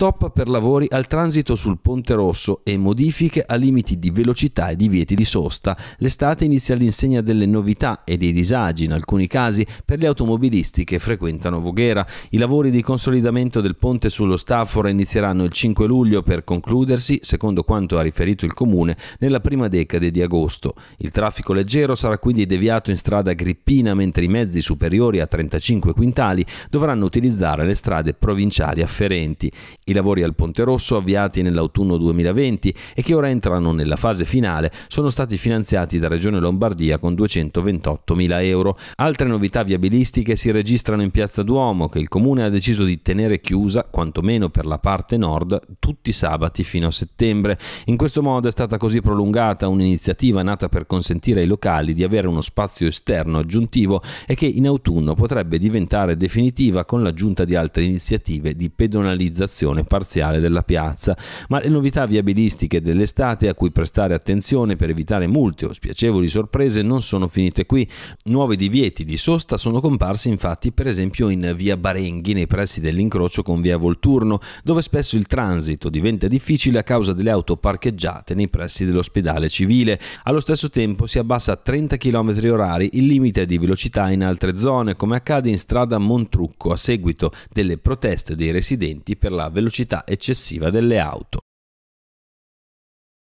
stop per lavori al transito sul Ponte Rosso e modifiche a limiti di velocità e divieti di sosta. L'estate inizia all'insegna delle novità e dei disagi, in alcuni casi, per gli automobilisti che frequentano Voghera. I lavori di consolidamento del ponte sullo Staffora inizieranno il 5 luglio per concludersi, secondo quanto ha riferito il Comune, nella prima decade di agosto. Il traffico leggero sarà quindi deviato in strada Grippina, mentre i mezzi superiori a 35 quintali dovranno utilizzare le strade provinciali afferenti. I lavori al Ponte Rosso, avviati nell'autunno 2020 e che ora entrano nella fase finale, sono stati finanziati da Regione Lombardia con 228 mila euro. Altre novità viabilistiche si registrano in Piazza Duomo, che il Comune ha deciso di tenere chiusa, quantomeno per la parte nord, tutti i sabati fino a settembre. In questo modo è stata così prolungata un'iniziativa nata per consentire ai locali di avere uno spazio esterno aggiuntivo e che in autunno potrebbe diventare definitiva con l'aggiunta di altre iniziative di pedonalizzazione riconversione parziale della piazza, ma le novità viabilistiche dell'estate a cui prestare attenzione per evitare multe o spiacevoli sorprese non sono finite qui. Nuovi divieti di sosta sono comparsi infatti per esempio in via Barenghi nei pressi dell'incrocio con via Volturno, dove spesso il transito diventa difficile a causa delle auto parcheggiate nei pressi dell'ospedale civile. Allo stesso tempo si abbassa a 30 km orari il limite di velocità in altre zone, come accade in strada Montrucco a seguito delle proteste dei residenti per la velocità velocità eccessiva delle auto.